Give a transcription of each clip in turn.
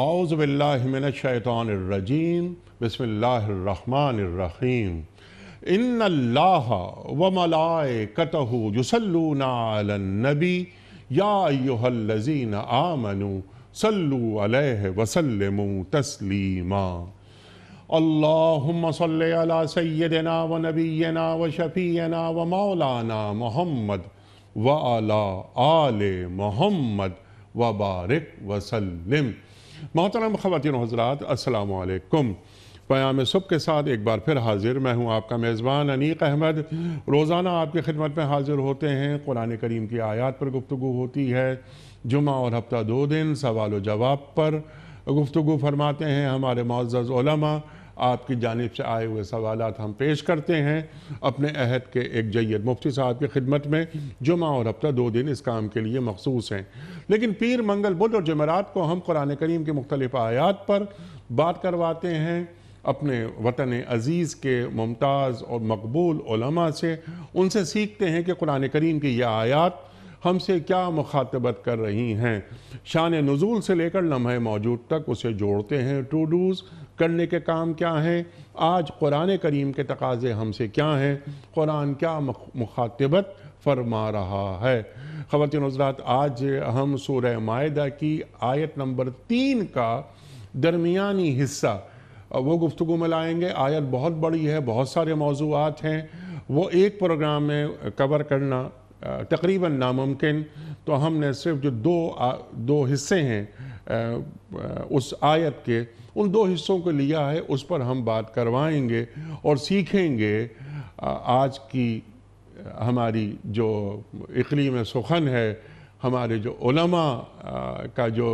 आउज़बिल्लिमिनशैतरजीम बसमीम इन अल्लाह कतहु युसल्लूनाबी याजीन आमनु अलैहि वसल्लम तस्लीमा अल्लाहुम्म व नबीना व शफीना व मौलाना मोहम्मद व अला मोहम्मद मोहतरम खातिन हजरात असलकम प्याम सुब के साथ एक बार फिर हाजिर मैं हूँ आपका मेज़बान अनीक अहमद रोज़ाना आपकी खिदमत में हाजिर होते हैं कुरान करीम की आयात पर गुफ्तु होती है जुमा और हफ्ता दो दिन सवाल व जवाब पर गुफ्तु फरमाते हैं हमारे उलमा आपकी जानब से आए हुए सवाल हम पेश करते हैं अपने अहद के एक जैद मुफ्ती साहब की खिदमत में जुमा और हफ्ता दो दिन इस काम के लिए मखसूस हैं लेकिन पीर मंगल बुद्ध और जमेरात को हम कुरान करीम के मुख्तलिफ आयात पर बात करवाते हैं अपने वतन अज़ीज़ के मुमताज़ और मकबूल से उनसे सीखते हैं कि कुरान करीम की यह आयात हमसे क्या मुखातबत कर रही हैं शान नज़ूल से लेकर लम्हे मौजूद तक उसे जोड़ते हैं टू डूज़ करने के काम क्या हैं आज कुरान करीम के तकाजे हमसे क्या हैं कुरान क्या मुखातबत फरमा रहा है ख़वान हजरात आज हम सूर माह की आयत नंबर तीन का दरमियानी हिस्सा वो गुफ्तु में लाएँगे आयत बहुत बड़ी है बहुत सारे मौजूद हैं वो एक प्रोग्राम में कवर करना तकरीबन नामुमकिन तो हमने सिर्फ जो दो आ, दो हिस्से हैं आ, उस आयत के उन दो हिस्सों को लिया है उस पर हम बात करवाएंगे और सीखेंगे आज की हमारी जो इकलीम सुखन है हमारे जो उलमा का जो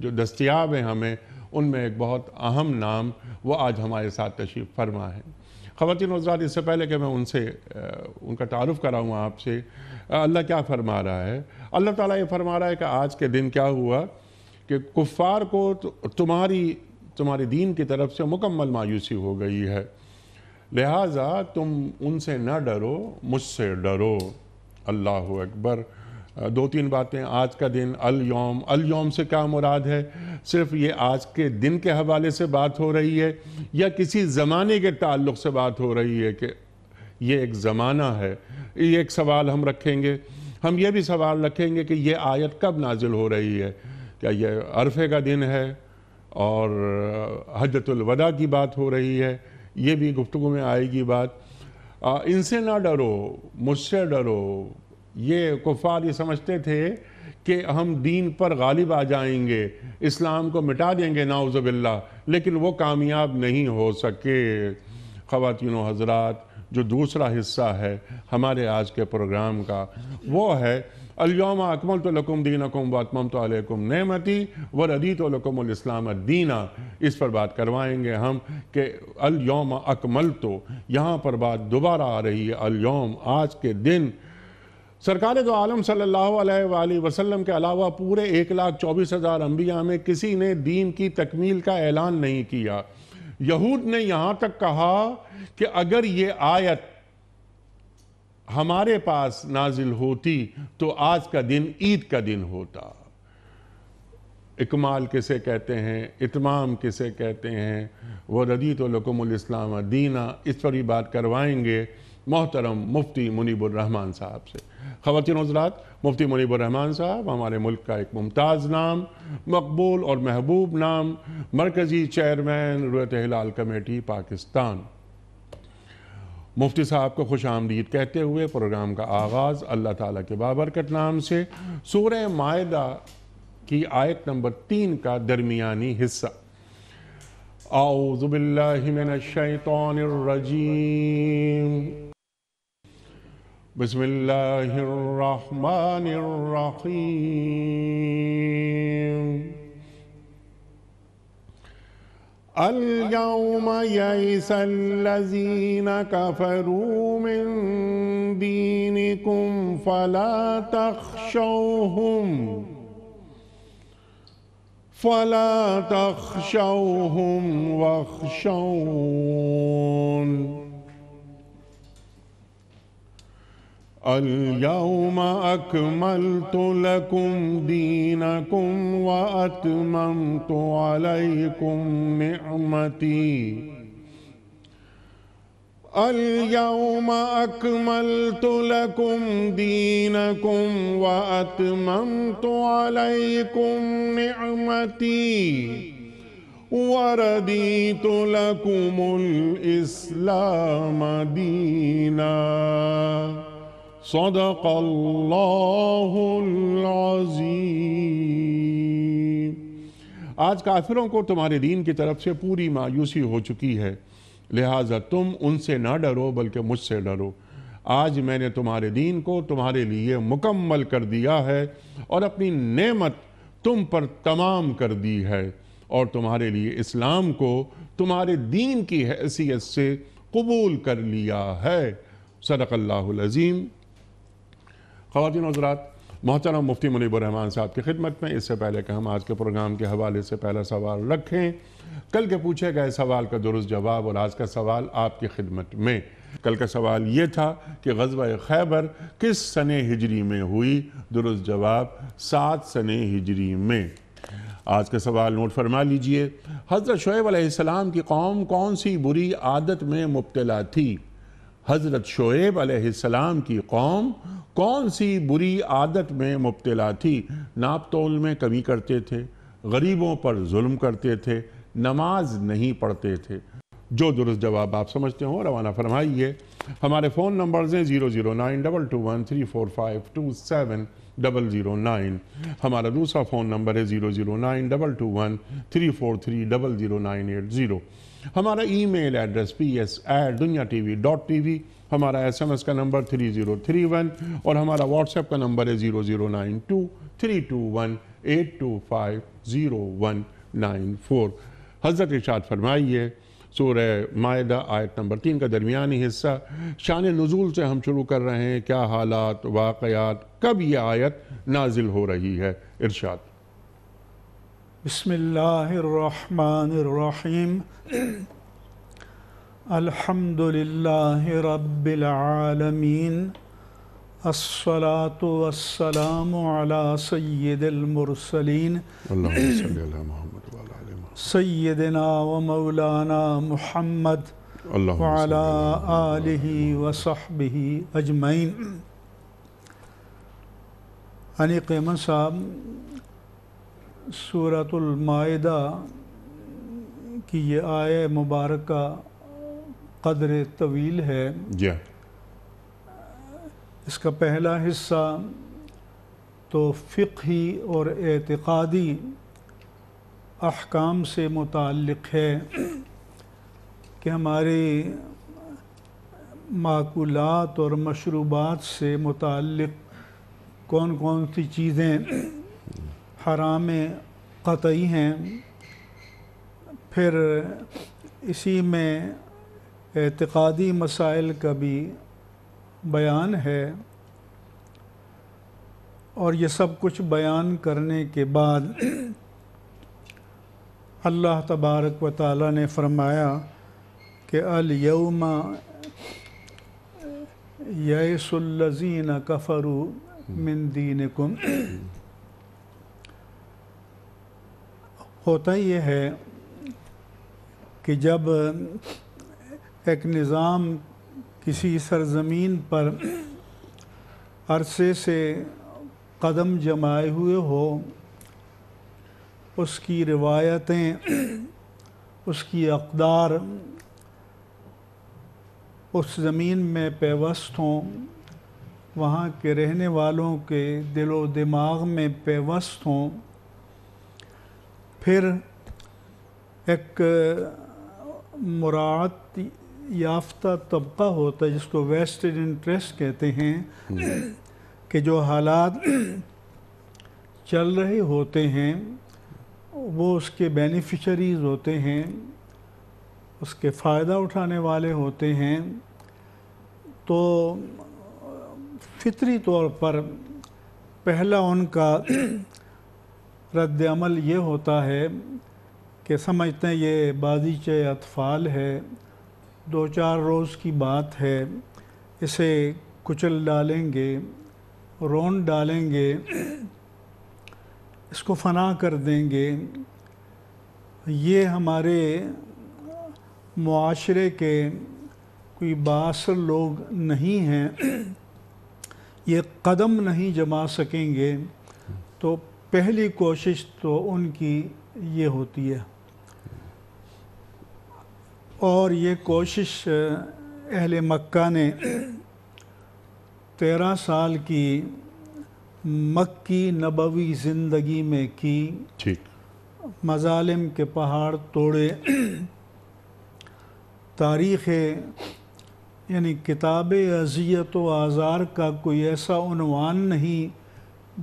जो दस्तियाब है हमें उनमें एक बहुत अहम नाम वो आज हमारे साथ तशरीफ़ फरमा है खातिन हजरात इससे पहले कि मैं उनसे उनका तारफ़ कराऊँ आपसे अल्लाह क्या फरमा रहा है अल्लाह ताला ये फरमा रहा है कि आज के दिन क्या हुआ कि कुफ़ार को तुम्हारी तुम्हारे दीन की तरफ से मुकम्मल मायूसी हो गई है लिहाजा तुम उनसे ना डरो मुझसे डरो अल्लाह अकबर दो तीन बातें आज का दिन अल योम अल योम से क्या मुराद है सिर्फ ये आज के दिन के हवाले से बात हो रही है या किसी ज़माने के ताल्लुक से बात हो रही है कि ये एक ज़माना है ये एक सवाल हम रखेंगे हम ये भी सवाल रखेंगे कि ये आयत कब नाजिल हो रही है क्या ये अरफे का दिन है और हजरतुलवदा की बात हो रही है ये भी गुफ्तु में आएगी बात इनसे ना डरो मुझसे डरो ये कुफार ये समझते थे कि हम दीन पर गालिब आ जाएंगे इस्लाम को मिटा देंगे नाउज़बिल्ला लेकिन वो कामयाब नहीं हो सके ख़वातिन हजरात जो दूसरा हिस्सा है हमारे आज के प्रोग्राम का वो है अलियोम अकमल तो लकुम दीन अकुम वतमम तो अलकुम नमती व रदी तो दीना इस पर बात करवाएंगे हम कि अलयम अकमल तो यहाँ पर बात दोबारा आ रही है अलयम आज के दिन सरकार दो आलम सल्ला वसलम के अलावा पूरे एक लाख चौबीस हज़ार अम्बिया में किसी ने दीन की तकमील का ऐलान नहीं किया यहूद ने यहाँ तक कहा कि अगर ये आयत हमारे पास नाजिल होती तो आज का दिन ईद का दिन होता इकमाल किसे कहते हैं इतमाम किसे कहते हैं वो रदी तो लकमलाम दीना इस पर ही बात करवाएंगे मोहतरम मुफ्ती मुनीबुलरहमान साहब से खातिन हजरात मुफ्ती मुनीबरहमान साहब हमारे मुल्क का एक मुमताज़ नाम मकबूल और महबूब नाम मरकज़ी चेयरमैन रोत हिलाल कमेटी पाकिस्तान मुफ्ती साहब को खुश आमदीद कहते हुए प्रोग्राम का आगाज़ अल्लाह ताला के बाबरकत नाम से सूर मायदा की आयत नंबर तीन का दरमियानी हिस्सा بسم الله الرحمن الرحيم اليوم يئس الذين كفروا من دينكم فلا تخشوهم فلا تخشوهم واخشون اليوم أكملت لكم دينكم وأتممت عليكم نعمتي اليوم أكملت لكم دينكم وأتممت عليكم نعمتي ورديت لكم الإسلام ديناً صدق الله العظيم आज काफिरों को तुम्हारे दीन की तरफ से पूरी मायूसी हो चुकी है लिहाजा तुम उनसे ना डरो बल्कि मुझसे डरो आज मैंने तुम्हारे दीन को तुम्हारे लिए मुकम्मल कर दिया है और अपनी नेमत तुम पर तमाम कर दी है और तुम्हारे लिए इस्लाम को तुम्हारे दीन की हैसियत से कबूल कर लिया है सदक अजीम खातिन हजरात मोहतरम मुफ्ती रहमान साहब की खिदमत में इससे पहले कि हम आज के प्रोग्राम के हवाले से पहला सवाल रखें कल के पूछे गए सवाल का दुरुस्त जवाब और आज का सवाल आपकी खिदमत में कल का सवाल ये था कि गजब खैबर किस सन हिजरी में हुई दुरुस्त जवाब सात सन हिजरी में आज का सवाल नोट फरमा लीजिए हज़रत शुएब की कौम कौन सी बुरी आदत में मुबतला थी हज़रत शुएब अलैहिस्सलाम की कौम कौन सी बुरी आदत में मुबतला थी नाप तोल में कमी करते थे गरीबों पर जुल्म करते थे नमाज नहीं पढ़ते थे जो दुरुस्त जवाब आप समझते हो रवाना फरमाइए हमारे फ़ोन नंबर्स हैं zero zero nine double two one three four five two seven double zero nine हमारा दूसरा फ़ोन नंबर है zero zero nine double two one three four three double zero nine eight zero हमारा email address p s at Dunya T V dot T V हमारा S M S का number three zero three one और हमारा WhatsApp का number है zero zero nine two three two one eight two five zero one nine four हज़रत इशाद फरमाइए सूर मायदा आयत नंबर तीन का दरमियानी हिस्सा शान नज़ुल से हम शुरू कर रहे हैं क्या हालात वाकयात कब यह आयत नाजिल हो रही है इरशाद बसमीम अल्हम्दुलिल्लाह रब्बिल आलमीन अस्सलातु वस्सलामु अला सय्यिदिल मुरसलीन सय्यिदना व मौलाना मुहम्मद वाला आलिहि व सहबिहि अजमैन अनिक साहब सूरतमायदा की ये आय मुबारक का कदर तवील है जी इसका पहला हिस्सा तो फ़िकी और एतक़ादी अहकाम से मुतक़ है कि हमारे माकूलत और मशरूबात से मुतक़ कौन कौन सी चीज़ें हराम कतई हैं फिर इसी में एतक़ादी मसाइल का भी बयान है और ये सब कुछ बयान करने के बाद अल्लाह तबारक व ताली ने फरमाया कि अलयमा यसुल्लजीन कफ़रू मिन दीनकुम होता ये है कि जब एक निज़ाम किसी सरजमीन पर अरसे से कदम जमाए हुए हो उसकी रिवायतें उसकी अकदार उस ज़मीन में पेवस्त हों वहाँ के रहने वालों के दिलो दिमाग में पेवस्त हों फिर एक मुराद याफ्ता तबका होता है जिसको वेस्टेड इंटरेस्ट कहते हैं कि जो हालात चल रहे होते हैं वो उसके बेनिफिशरीज़ होते हैं उसके फ़ायदा उठाने वाले होते हैं तो फितरी तौर पर पहला उनका रद्दमल ये होता है कि समझते हैं ये बाजिश अतफ़ाल है दो चार रोज़ की बात है इसे कुचल डालेंगे रोन डालेंगे इसको फना कर देंगे ये हमारे माशरे के कोई बासर लोग नहीं हैं ये कदम नहीं जमा सकेंगे तो पहली कोशिश तो उनकी ये होती है और ये कोशिश अहल मक्का ने तेरह साल की मक्की नबवी ज़िंदगी में की ठीक मजालिम के पहाड़ तोड़े तारीख़ यानी किताब अजियत व आज़ार का कोई ऐसा उनवान नहीं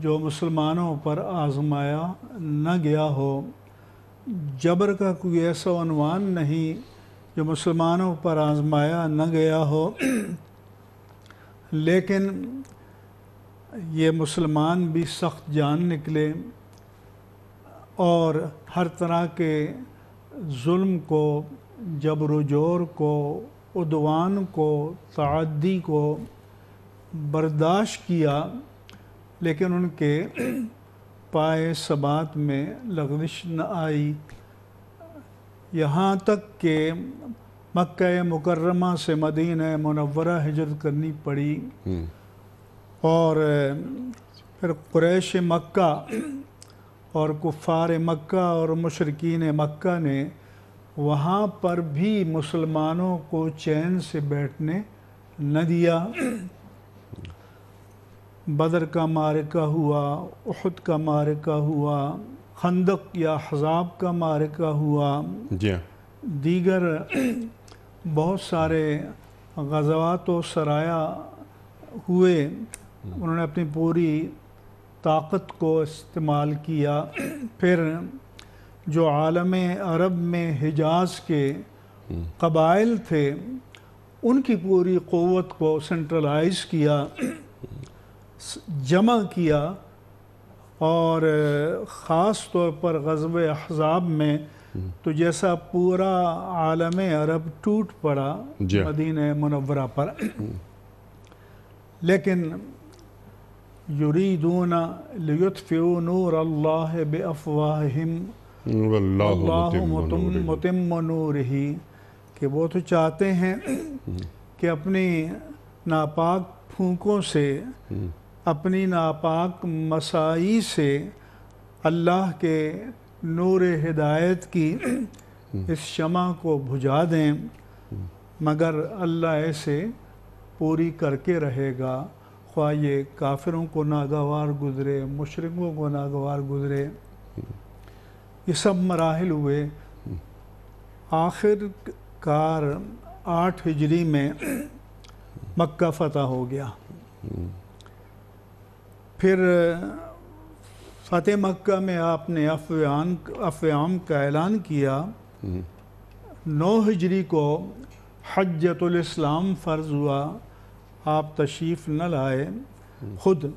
जो मुसलमानों पर आजमाया न गया हो जबर का कोई ऐसा अनवान नहीं जो मुसलमानों पर आजमाया न गया हो लेकिन ये मुसलमान भी सख्त जान निकले और हर तरह के जुल्म को जबर जोर को उदवान को तदी को बर्दाश्त किया लेकिन उनके पाए सबात में लगविश न आई यहाँ तक के मक् मुकर्रमा से मदीन मनवरा हिजरत करनी पड़ी हम्म। और फिर क्रैश मक्का और कुफ़ार मक्का और मशरकिन मक्का ने वहाँ पर भी मुसलमानों को चैन से बैठने न दिया बदर का मारका हुआ उहद का मारका हुआ खंदक या हजाब का मारका हुआ जी हाँ। दीगर बहुत सारे गजवात व सराया हुए उन्होंने अपनी पूरी ताकत को इस्तेमाल किया फिर जो आलम अरब में हिजाज के कबाइल थे उनकी पूरी क़वत को सेंट्रलाइज किया जमा किया और ख़ास तौर पर गजब अहजाब में हम्म। तो जैसा पूरा आलम अरब टूट पड़ा मदीन मनवरा पर हम्म। लेकिन युरीदून लुत्फ़ियू नूर अल्लाह नूर ही कि वो तो चाहते हैं हम्म। कि अपनी नापाक फूकों से अपनी नापाक मसाई से अल्लाह के नूर हिदायत की इस शमा को भुजा दें मगर अल्लाह ऐसे पूरी करके रहेगा ख्वा ये काफिरों को नागवार गुजरे मुशरकों को नागवार गुजरे ये सब मराहल हुए आखिर कार आठ हिजरी में मक्का फतह हो गया फिर फतेह मक्का में आपने अफवान अफवाम का ऐलान किया हम्म। नौ हिजरी को हजतुलस्लाम फ़र्ज़ हुआ आप तशीफ़ न लाए हम्म। खुद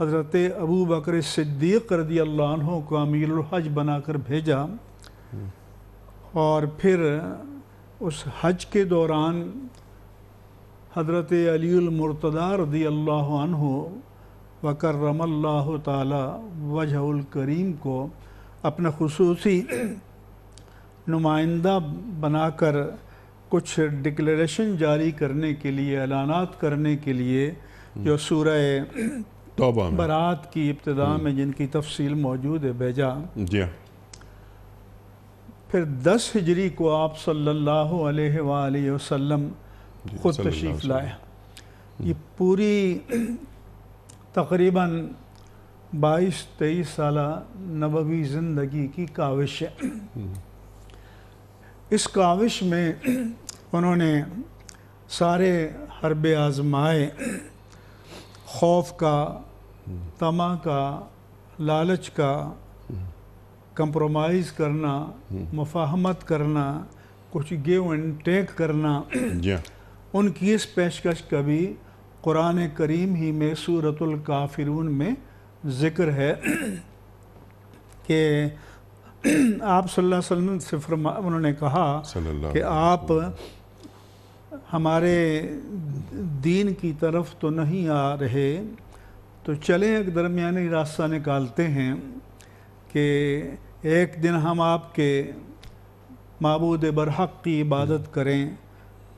हज़रत अबू बकर रदी अल्लाह को अमीरहज बनाकर भेजा हम्म। और फिर उस हज के दौरान हज़रत अलीमरतदा रदी अल्लाह वकर्रमल्लाह करीम को अपना खसूसी नुमाइंदा बनाकर कुछ डिक्लेरेशन जारी करने के लिए ऐलाना करने के लिए जो हम्म। सूरह बरात बारात की इब्तदा हम्म। में जिनकी तफसील मौजूद है भेजा फिर दस हिजरी को आप सल्ला वसलम खुद तशीफ लाए ये हम्म। पूरी तकरीबन 22-23 साल नबवी ज़िंदगी की काविश है इस काविश में उन्होंने सारे हरब आजमाए खौफ का तमा का लालच का कंप्रोमाइज़ करना मुफाहमत करना कुछ गिव एंड टेक करना उनकी इस पेशकश का भी कुरान करीम ही में सूरतुल काफिरून में ज़िक्र है कि आप सल्लल्लाहु अलैहि वसल्लम से फरमा उन्होंने कहा कि आप हमारे दीन की तरफ तो नहीं आ रहे तो चले एक दरमियानी रास्ता निकालते हैं कि एक दिन हम आपके मबूद बरहक़ की इबादत करें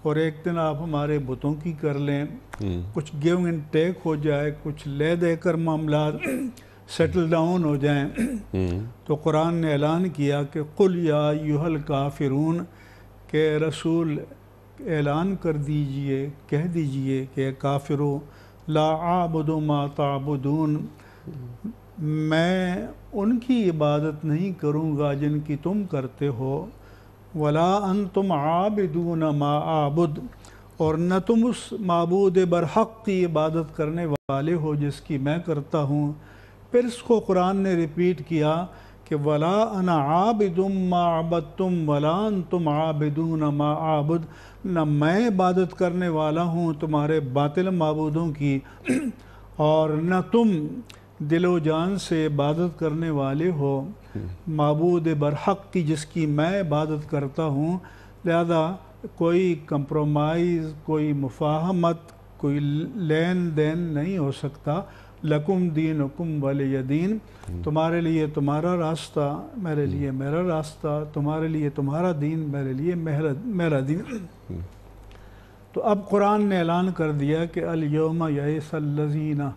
और एक दिन आप हमारे बुतों की कर लें हम्म। कुछ गिव एंड टेक हो जाए कुछ ले दे कर मामला सेटल डाउन हो जाए हम्म। तो कुरान ने ऐलान किया कि कुल या यूहल काफिरून के रसूल ऐलान कर दीजिए कह दीजिए कि काफिरो ला आबुदो मा ताबुदून मैं उनकी इबादत नहीं करूँगा जिनकी तुम करते हो वला अन तुम मा आबुद और न तुम उस मबूद बरहक़ की इबादत करने वाले हो जिसकी मैं करता हूँ फिर इसको कुरान ने रिपीट किया कि वला अना आबिदुम आबद तुम वला अन तुम मा आबुद न मैं इबादत करने वाला हूँ तुम्हारे बातिल मबूदों की और न तुम दिलो जान से इबादत करने वाले हो मबूद बरहक की जिसकी मैं इबादत करता हूँ लिहाजा कोई कंप्रोमाइज़ कोई मुफाहमत कोई लेन देन नहीं हो सकता लकुम दीन हुकुम वाले दीन तुम्हारे लिए तुम्हारा रास्ता मेरे लिए मेरा रास्ता तुम्हारे लिए तुम्हारा दीन मेरे लिए मेरा मेरा दीन तो अब कुरान ने ऐलान कर दिया कि यही सल्लजीना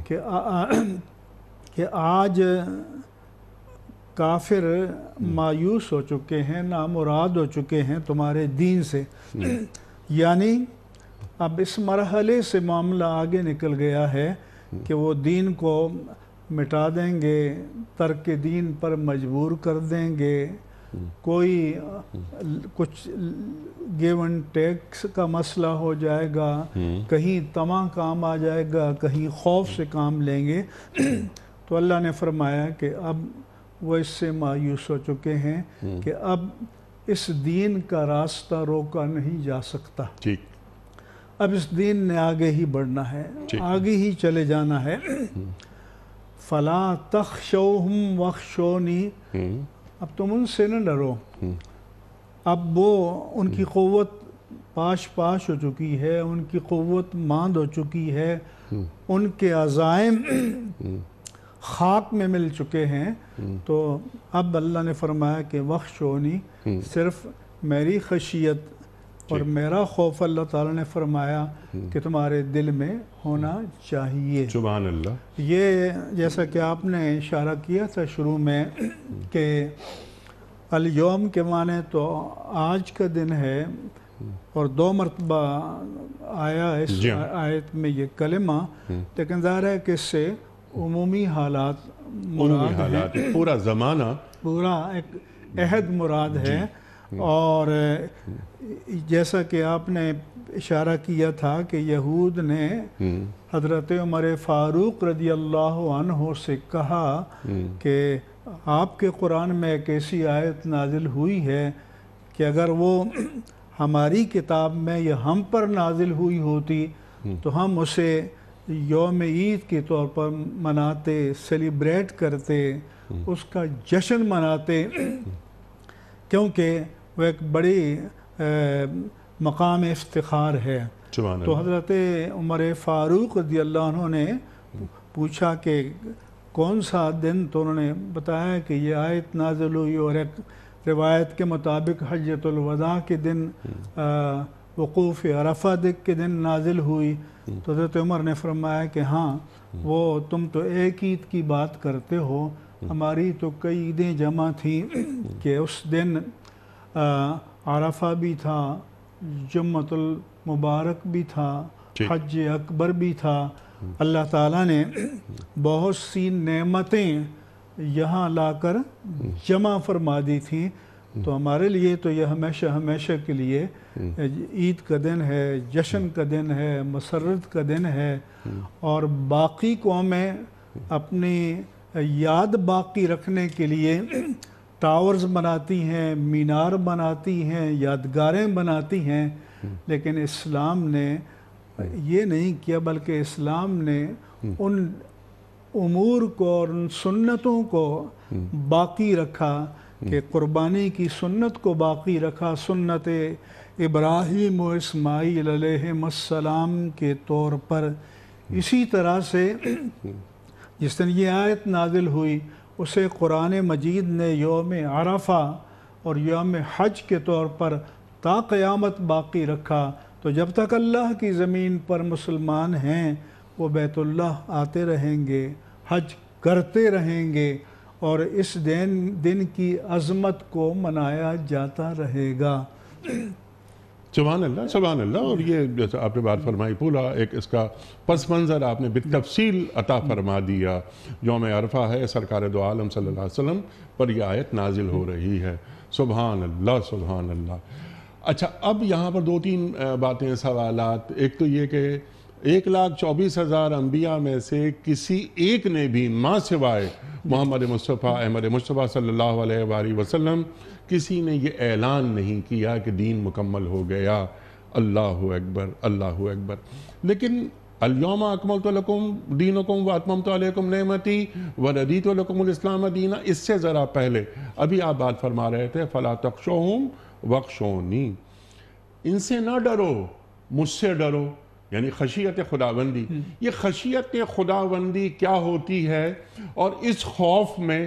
कि कि आज काफिर हम्म। मायूस हो चुके हैं नामुराद हो चुके हैं तुम्हारे दीन से हम्म। यानी अब इस मरहले से मामला आगे निकल गया है हम्म। कि वो दीन को मिटा देंगे तर्क दीन पर मजबूर कर देंगे कोई कुछ गिव एंड टेक्स का मसला हो जाएगा हम्म। कहीं तमाम काम आ जाएगा कहीं खौफ से काम लेंगे तो अल्लाह ने फरमाया कि अब वो इससे मायूस हो चुके हैं हम्म। कि अब इस दीन का रास्ता रोका नहीं जा सकता ठीक अब इस दीन ने आगे ही बढ़ना है आगे ही चले जाना है हम्म। फला शो नी अब तुम उनसे न डरो हम्म। अब वो उनकी हम्म। क़वत पाश पाश हो चुकी है उनकी क़वत मांद हो चुकी है हम्म। उनके अजायम खाक में मिल चुके हैं तो अब अल्लाह ने फरमाया कि होनी सिर्फ मेरी खशियत और मेरा खौफ अल्लाह ताला ने फरमाया हम्म। कि तुम्हारे दिल में होना चाहिए सुबहान अल्लाह ये जैसा कि आपने इशारा किया था शुरू में हम्म। कि अलयोम के माने तो आज का दिन है हम्म। और दो मरतबा आया इस हाँ। आयत में ये कलमा लेकिन ज़ाहिर है कि इससे उमूमी हालात मुराद हालात पूरा ज़माना पूरा एक अहद मुराद है हम्म। और जैसा कि आपने इशारा किया था कि यहूद ने हम्म। हजरत उमर फ़ारूक रजी अल्लाह से कहा हम्म। कि आपके कुरान में एक ऐसी आयत नाजिल हुई है कि अगर वो हमारी किताब में या हम पर नाजिल हुई होती तो हम उसे योम ईद के तौर पर मनाते सेलिब्रेट करते उसका जश्न मनाते क्योंकि वह एक बड़ी मकाम इफ्तार है तो हज़रत उमर फ़ारूक रदी ने पूछा कि कौन सा दिन तो उन्होंने बताया कि ये आयत नाजल हुई और एक रिवायत के मुताबिक हजतलवदा के दिन हम्म। वक़ूफ़ अरफा दिक के दिन नाजिल हुई हम्म। तो हज़रत उमर ने फरमाया कि हाँ हम्म। वो तुम तो एक ईद की बात करते हो हमारी तो कई ईदें जमा थी कि उस दिन आराफा भी था जमतुल मुबारक भी था हज अकबर भी था हम्म। अल्लाह ताला ने हम्म। बहुत सी नेमतें यहाँ लाकर हम्म। जमा फरमा दी थी तो हमारे लिए तो यह हमेशा हमेशा के लिए ईद का दिन है जश्न का दिन है मसरत का दिन है और बाकी कौमें अपनी याद बाकी रखने के लिए टावर्स बनाती हैं मीनार बनाती हैं यादगारें बनाती हैं लेकिन इस्लाम ने ये नहीं किया बल्कि इस्लाम ने उन उमूर को और उन सुन्नतों को बाकी रखा कि कुर्बानी की सुन्नत को बाकी रखा सुन्नत इब्राहिम व के तौर पर इसी तरह से जिस दिन ये आयत नाजिल हुई उसे कुरान मजीद ने योम आरफा और योम हज के तौर पर ताक़यामत बाकी रखा तो जब तक अल्लाह की ज़मीन पर मुसलमान हैं वो बैतुल्लाह आते रहेंगे हज करते रहेंगे और इस दिन दिन की अज़मत को मनाया जाता रहेगा सुबहान अल्लाह सुबहान अल्लाह और ये जैसे आपने बात फरमाई पूरा एक इसका पस मंज़र आपने बेतफसील अता फरमा दिया योम अरफा है सरकार दो आलम सल्लल्लाहु अलैहि वसल्लम पर यह आयत नाजिल हो रही है सुबहान अल्लाह सुबहान अल्लाह अच्छा अब यहाँ पर दो तीन बातें सवाल एक तो ये कि एक लाख चौबीस हज़ार अम्बिया में से किसी एक ने भी माँ सिवाय मोहम्मद मुस्तफ़ा अहमद मुशतफ़ा सल्ला वसम किसी ने यह ऐलान नहीं किया कि दीन मुकम्मल हो गया अल्लाह अकबर अल्लाह अकबर लेकिन अलियोम अकमल तो लकुम दीनकुम व अतमम तोम नमती व रदी तो दीना इससे ज़रा पहले अभी आप बात फरमा रहे थे फ़ला तकशोम वक्शोनी इनसे ना डरो मुझसे डरो यानी खशियत खुदाबंदी हम्म। ये खशियत खुदाबंदी क्या होती है और इस खौफ में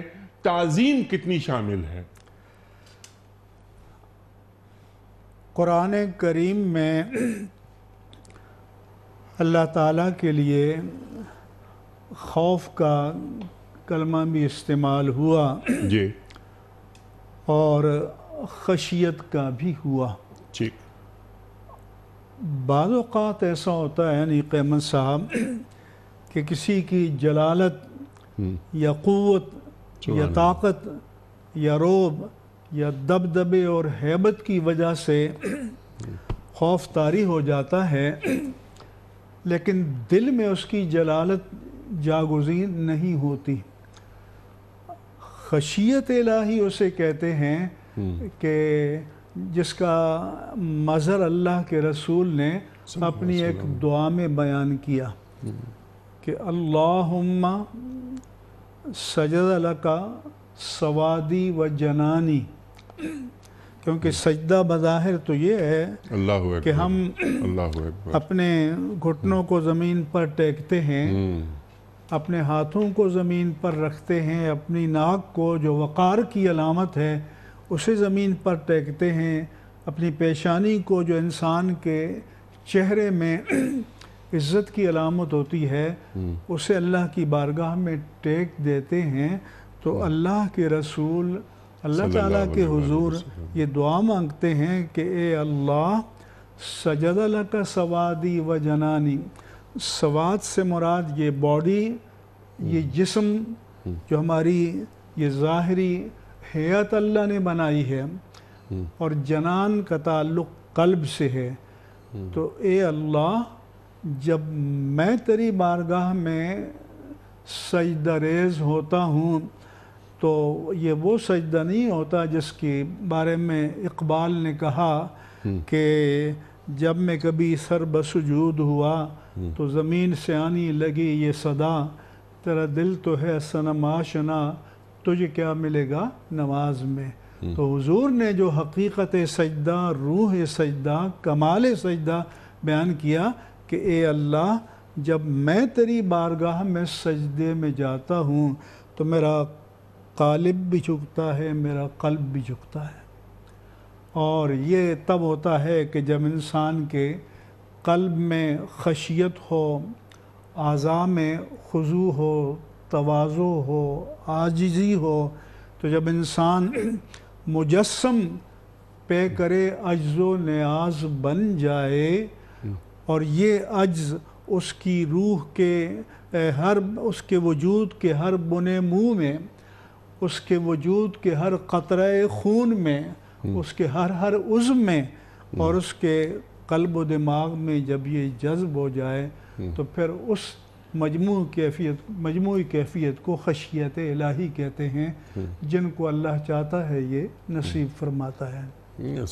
ताज़ीम कितनी शामिल है क़ुरान करीम में अल्लाह ताला के लिए खौफ का कलमा भी इस्तेमाल हुआ जी और खशियत का भी हुआ जी बाज़ात ऐसा होता है यानी कैमन साहब कि किसी की जलालत हम्म। या क़वत या ताकत या रोब या दबदबे और हैबत की वजह से खौफ तारी हो जाता है लेकिन दिल में उसकी जलालत जागुजीन नहीं होती खशियत लाही उसे कहते हैं हम्म। कि जिसका मज़र अल्लाह के रसूल ने अपनी एक दुआ में बयान किया हम्म। कि अल्लाहुम्मा सजद लका सवादी व जनानी क्योंकि सजदा बज़ाहिर तो ये है अल्लाह कि हम अपने घुटनों को ज़मीन पर टेकते हैं हम्म। अपने हाथों को ज़मीन पर रखते हैं अपनी नाक को जो वक़ार की अलामत है उसे ज़मीन पर टेकते हैं अपनी पेशानी को जो इंसान के चेहरे में इज़्ज़त की अलामत होती है हम्म। उसे अल्लाह की बारगाह में टेक देते हैं तो हम्म। अल्लाह के रसूल अल्लाह ताला के हुजूर ये दुआ मांगते हैं कि ए अल्लाह सजद का सवादी व जनानी सवाद से मुराद ये बॉडी हम्म। ये जिस्म हम्म। जो हमारी ये ज़ाहरी हयात अल्लाह ने बनाई है हम्म। और जनान का ताल्लुक़ कल्ब से है तो ए अल्लाह जब मैं तेरी बारगाह में सजदरेज होता हूँ तो ये वो सजदा नहीं होता जिसके बारे में इकबाल ने कहा हम्म। कि जब मैं कभी सर बसजूद हुआ हम्म। तो ज़मीन से आनी लगी ये सदा तेरा दिल तो है सनम आशना तुझे क्या मिलेगा नमाज में हम्म। तो हुजूर ने जो हकीकत सजदा रूह सजदा कमाल सजदा बयान किया कि ए अल्लाह जब मैं तेरी बारगाह में सजदे में जाता हूँ तो मेरा कालिब भी झुकता है मेरा कल्ब भी झुकता है और ये तब होता है कि जब इंसान के कल्ब में खशियत हो आज़ा में खजू हो तोज़ो हो आजिज़ी हो तो जब इंसान मुजस्म पे करे अज्जो न्याज बन जाए और ये अज्ज़ उसकी रूह के हर उसके वजूद के हर बुने मुँह में उसके वजूद के हर क़तरे खून में हम्म। उसके हर हर उज्म में और हम्म। उसके कल्ब दिमाग में जब ये जज्ब हो जाए हम्म। तो फिर उस मजमू कैफियत मजमू कैफियत को खशियत इलाही कहते हैं जिनको अल्लाह चाहता है ये नसीब फरमाता है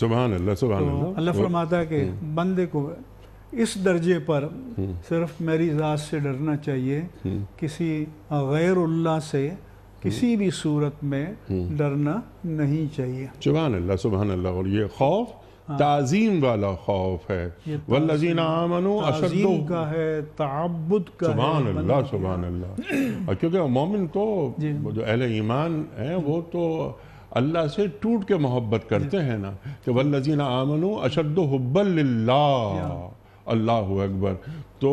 तो अल्लाह अल्लाह फरमाता है कि बंदे को इस दर्जे पर सिर्फ मेरी ज़ात से डरना चाहिए किसी गैर से किसी भी सूरत में हम्म। डरना नहीं चाहिए जुबान अल्लाह सुबहान अल्लाह और ये खौफ हाँ। ताजीम वाला खौफ है वल्लजीन आमनु अशद का है ताबुद का सुभान अल्लाह मतलब सुभान अल्लाह क्योंकि मोमिन तो जो अहल ईमान है वो तो अल्लाह से टूट के मोहब्बत करते हैं ना कि वल्लजीन आमनु अशद हब्बल्ला अल्लाह अकबर तो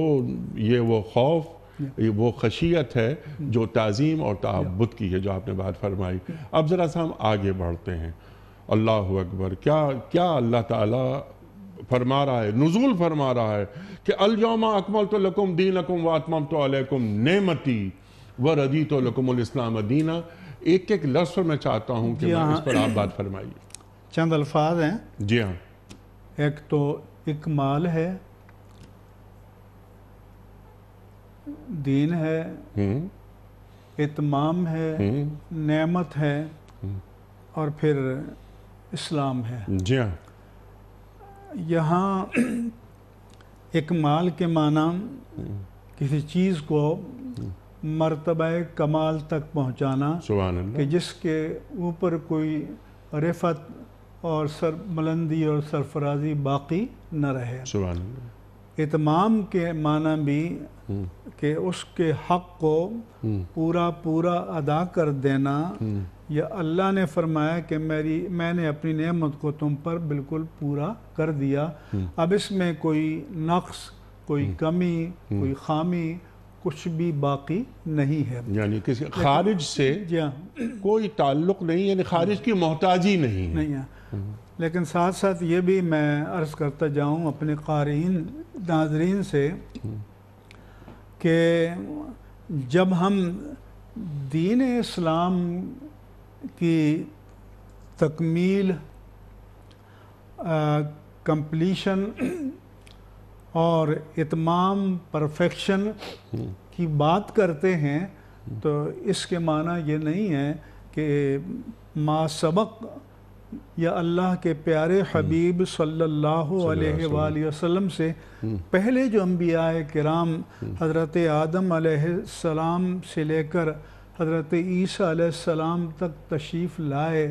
ये वो खौफ ये वो खशियत है जो तज़ीम और तहबुत की है जो आपने बात फरमाई अब ज़रा सा हम आगे बढ़ते हैं अल्लाह अकबर क्या क्या अल्लाह ताला फरमा रहा है नज़ुल फरमा रहा है कि अलयोमा अकमल तो लकुम दीन अकुम व वातमम तो अलकुम नेमती व रदी तो लकुमस्लाम दीना एक एक लफ्स पर मैं चाहता हूँ कि हाँ। इस पर आप बात फरमाइए चंद अल्फाज हैं जी हाँ एक तो इकमाल है दीन है हम्म। इतमाम है हम्म। नेमत है हम्म। और फिर इस्लाम है जी हाँ यहाँ एक माल के माना किसी चीज़ को मरतब कमाल तक पहुँचाना कि जिसके ऊपर कोई रिफत और सर बुलंदी और सरफराजी बाकी न रहे इतमाम के माना भी हम्म। कि उसके हक को हम्म। पूरा पूरा अदा कर देना हम्म। या अल्लाह ने फरमाया कि मेरी मैंने अपनी नेमत को तुम पर बिल्कुल पूरा कर दिया अब इसमें कोई नक्स कोई कमी कोई खामी कुछ भी बाकी नहीं है यानी किसी खारिज से हाँ। कोई ताल्लुक नहीं यानी खारिज की मोहताजी नहीं नहीं है। लेकिन साथ साथ ये भी मैं अर्ज़ करता जाऊँ अपने क़ारीन नाजरीन से हम्म। कि जब हम दीन इस्लाम की तकमील कंप्लीशन और इतमाम परफेक्शन हम्म। की बात करते हैं हम्म। तो इसके माना ये नहीं है कि मा सबक या अल्लाह के प्यारे हम्म। हबीब सल्लल्लाहु अलैहि वसल्लम से हम्म। पहले जो अम्बिया कराम हज़रत हम्म। आदम सलाम से लेकर हज़रत ईसा सलाम तक तशरीफ़ लाए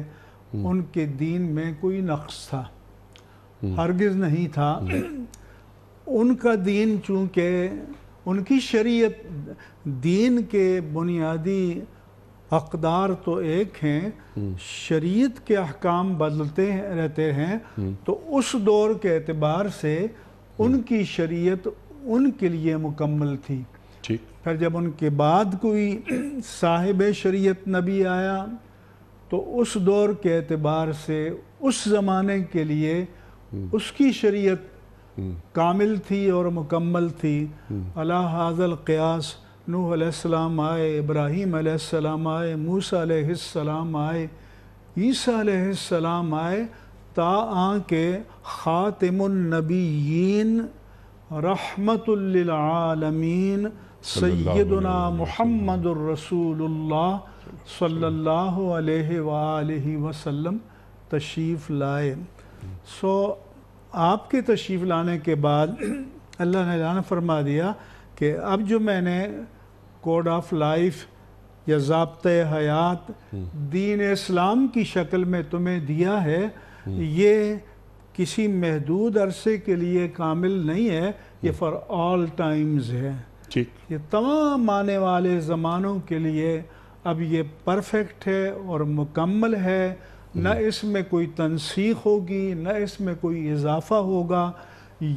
उनके दीन में कोई नक्स था हरगज नहीं था उनका दीन चूँकि उनकी शरीयत दीन के बुनियादी हकदार तो एक हैं शरीयत के अहकाम बदलते रहते हैं तो उस दौर के अतबार से उनकी शरीयत उनके लिए मुकम्मल थी ठीक फिर जब उनके बाद कोई साहिब शरीयत नबी आया तो उस दौर के अतबार से उस ज़माने के लिए उसकी शरीयत हम्म। कामिल थी और मुकम्मल थी अला हाजल क्यास नूह अलैहिस्सलाम आए इब्राहिम अलैहिस्सलाम आए मूसा अलैहिस्सलाम आए ईसा अलैहिस्सलाम आए ता के ख़ातमनबीन रहमतुल्लमीन सैदना मोहम्मद रसूलुल्लाह सल्लल्लाहु अलैहि वसल्लम तशरीफ़ लाए सो आपके तशरीफ़ लाने के बाद अल्लाह ने लाना फरमा दिया कि अब जो मैंने कोड ऑफ लाइफ या जबत हयात हम्म। दीन इस्लाम की शक्ल में तुम्हें दिया है हम्म। ये किसी महदूद अरसे के लिए कामिल नहीं है ये फॉर ऑल टाइम्स है ठीक ये तमाम आने वाले ज़मानों के लिए अब ये परफेक्ट है और मुकम्मल है न हम्म। इसमें कोई तनसीख होगी न इसमें कोई इजाफा होगा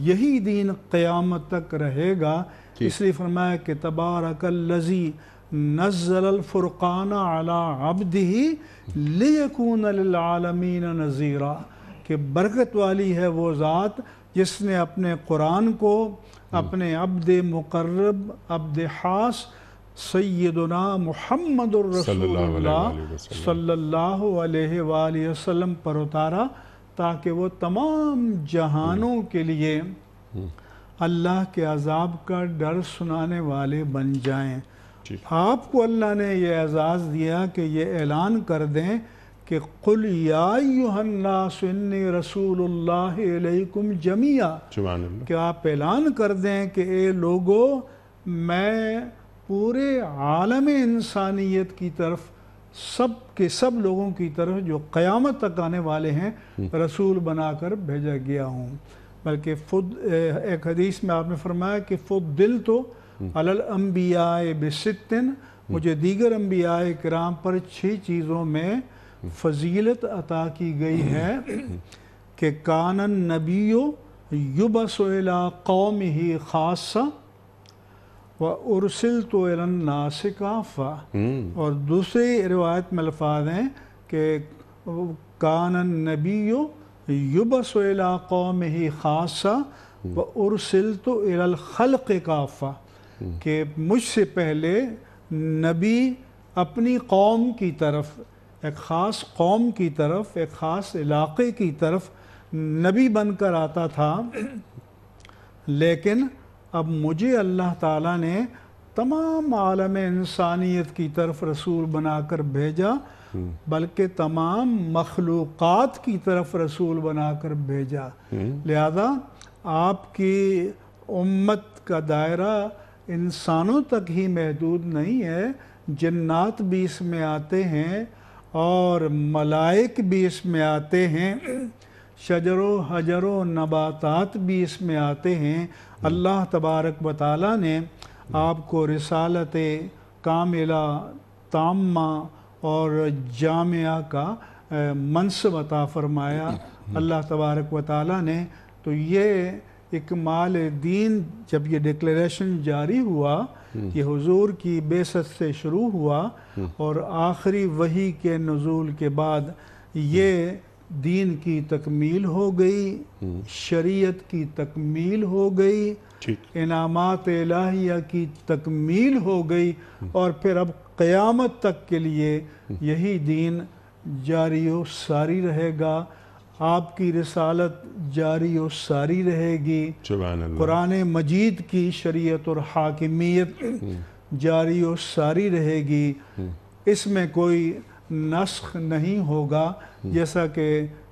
यही दीन क़यामत तक रहेगा इसलिए फरमाया कि तबारकल्लजी नज़लफ़ुरक़ाना अला अब्द ही नज़ीरा कि बरकत वाली है वो ज़ात जिसने अपने कुरान को अपने अब्द मुकर्रब अब्द हास सैदना महमद सल्लल्लाहु अलैहि वसल्लम पर उतारा ताकि वो तमाम जहानों के लिए अल्लाह के अजाब का डर सुनाने वाले बन जाएं आपको अल्लाह ने यह एजाज़ दिया कि यह ऐलान कर दें कि कुल यान्नासन्नी रसूल जमिया कि आप ऐलान कर दें कि ए लोगो मैं पूरे आलम इंसानियत की तरफ सब के सब लोगों की तरफ जो क़यामत तक आने वाले हैं हम्म। रसूल बनाकर भेजा गया हूँ बल्कि फ़ुद एक हदीस में आपने फरमाया कि फ़ुद दिल तो हम्म। अलल अम्बिया बसितिन हम्म। मुझे दीगर अम्बिया कराम पर छः चीज़ों में हम्म। फजीलत अता की गई है कि कानन नबीयो युब सोला कौम ही खासा व उर्सिल तो नासिकाफ़ा और दूसरी रिवायत में अल्फाज हैं कि कानन नबीयो युबसला कौम ही खासा व उर्सिल तो इलखल काफ़ा कि मुझसे पहले नबी अपनी कौम की तरफ एक ख़ास कौम की तरफ एक ख़ास इलाके की तरफ नबी बनकर आता था लेकिन अब मुझे अल्लाह ताला ने तमाम आलम इंसानियत की तरफ रसूल बनाकर भेजा बल्कि तमाम मखलूक़ात की तरफ रसूल बनाकर भेजा लिहाजा आपकी उम्मत का दायरा इंसानों तक ही महदूद नहीं है जन्नात भी इसमें आते हैं और मलाइक भी इसमें आते हैं शजरो हजरो नबातात भी इसमें आते हैं अल्लाह तबारक वाली ने आपको रसालत कामिला तामा और जामिया का मनसब अता फरमाया हम्म। अल्लाह तबारक व ताली ने तो ये इकमाल दीन जब ये डिक्लेरेशन जारी हुआ हम्म। ये हुजूर की बेसत से शुरू हुआ हम्म। और आखिरी वही के नज़ूल के बाद ये दीन की तकमील हो गई शरीयत की तकमील हो गई इनामत इलाहिया की तकमील हो गई और फिर अब क़यामत तक के लिए यही दीन जारी व सारी रहेगा आपकी रसालत जारी व सारी रहेगी कुरान मजीद की शरीयत और हाकिमियत जारी व सारी रहेगी इसमें कोई नस्ख नहीं होगा जैसा कि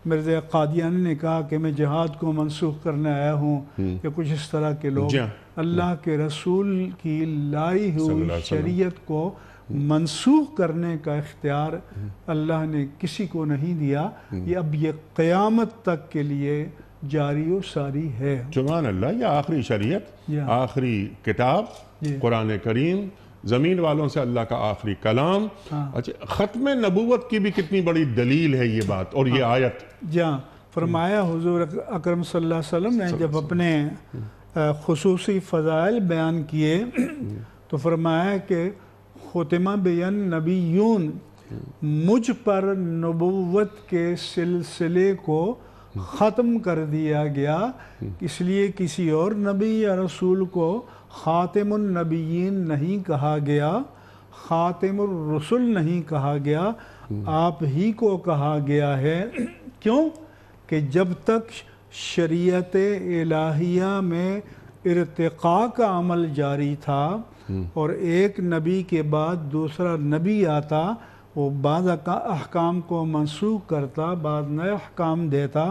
मिर्जा कादियानी ने कहा कि मैं जहाद को मनसूख करने आया हूँ कि कुछ इस तरह के लोग हाँ। अल्लाह के रसूल की लाई हुई शरीयत को मनसूख करने का इख्तियार अल्लाह ने किसी को नहीं दिया ये अब ये क्यामत तक के लिए जारी सारी है जुबान अल्लाह यह आखिरी शरीय आखिरी किताब कुरान करीम ज़मीन वालों से अल्लाह का आखिरी कलाम हाँ। अच्छा ख़त्म नबूवत की भी कितनी बड़ी दलील है ये बात और ये हाँ। आयत जहाँ फरमाया हजूर अक्रम सल्लम ने जब अपने खसूसी फ़जाइल बयान किए तो फरमाया कि खुतमा बेन नबीयून मुझ पर नबूवत के सिलसिले को ख़त्म कर दिया गया इसलिए किसी और नबी या रसूल को ख़ातिमनबीन नहीं कहा गया ख़ातमरसुल नहीं कहा गया आप ही को कहा गया है क्यों कि जब तक शरीयत इलाहिया में इरतक़ा का अमल जारी था और एक नबी के बाद दूसरा नबी आता वो बाद अहकाम को मनसूख करता बाद नए अहकाम देता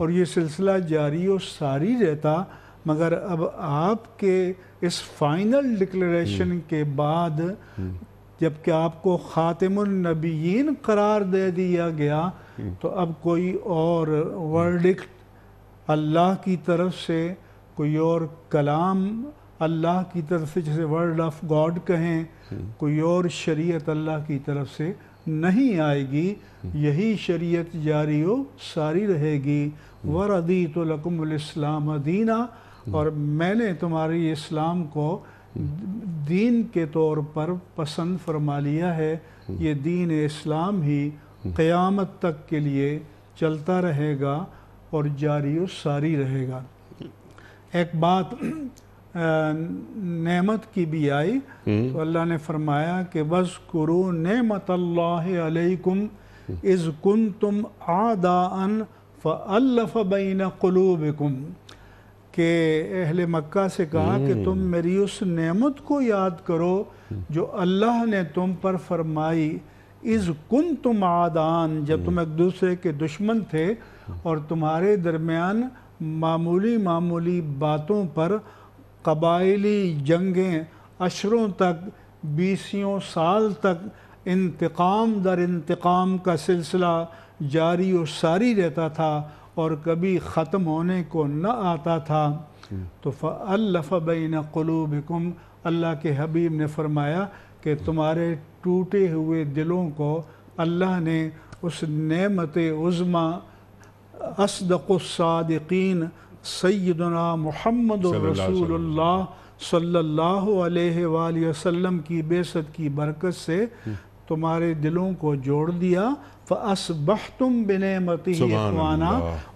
और ये सिलसिला जारी और सारी रहता मगर अब आपके इस फाइनल डिक्लेरेशन हम्म। के बाद हम्म। जबकि आपको ख़ातिमनबीन करार दे दिया गया हम्म। तो अब कोई और वर्डिक्ट अल्लाह की तरफ से कोई और कलाम अल्लाह की तरफ से जैसे वर्ड ऑफ गॉड कहें हम्म। कोई और शरीयत अल्लाह की तरफ से नहीं आएगी हम्म। यही शरीयत जारी हो सारी रहेगी हम्म। वर तो लकुमलाम दीना और मैंने तुम्हारे इस्लाम को दीन के तौर पर पसंद फरमा लिया है ये दीन इस्लाम ही क़यामत तक के लिए चलता रहेगा और जारी और सारी रहेगा एक बात नेमत की भी आई हम्म। तो अल्लाह ने फरमाया कि बस करो नेमत अलैकुम इज़ कुन तुम आदान फ़ल्लफ़ बैन कलूबकुम के अहल मक्का से कहा कि हम्म। तुम मेरी उस नेमत को याद करो जो अल्लाह ने तुम पर फरमाई इज़ कुन तुम आदान जब तुम एक दूसरे के दुश्मन थे और तुम्हारे दरमियान मामूली मामूली बातों पर कबायली जंगें अशरों तक बीसियों साल तक इंतकाम दर इंतकाम का सिलसिला जारी और सारी रहता था और कभी ख़त्म होने को न आता था तो फ़ल्लफ़ बिन कलूबकुम अल्लाह के हबीब ने फरमाया कि तुम्हारे टूटे हुए दिलों को अल्लाह ने उस नमत उज़मा असदक़ादीन सैदना मोहम्मद रसूल सल्ला वसम की बेसत की बरकत से हम्म। तुम्हारे दिलों को जोड़ दिया बह तुम बिनमती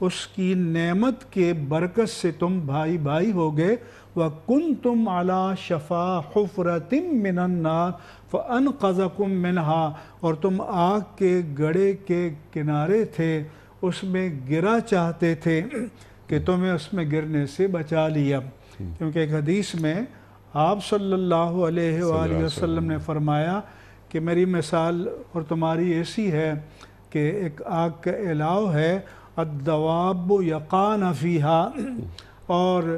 उसकी नमत के बरकत से तुम भाई भाई हो गए व कन तुम अला शफा हफरतिम मिनन्नार फ़न कज़कुम मिनहा और तुम आग के गड़े के किनारे थे उसमें गिरा चाहते थे कि तुम्हें उसमें गिरने से बचा लिया हम्म। क्योंकि एक हदीस में आप सल्लल्लाहु अलैहि वसल्लम ने फरमाया कि मेरी मिसाल और तुम्हारी ऐसी है कि एक आग का अलाव है अदवाब यकान फ़ीहा और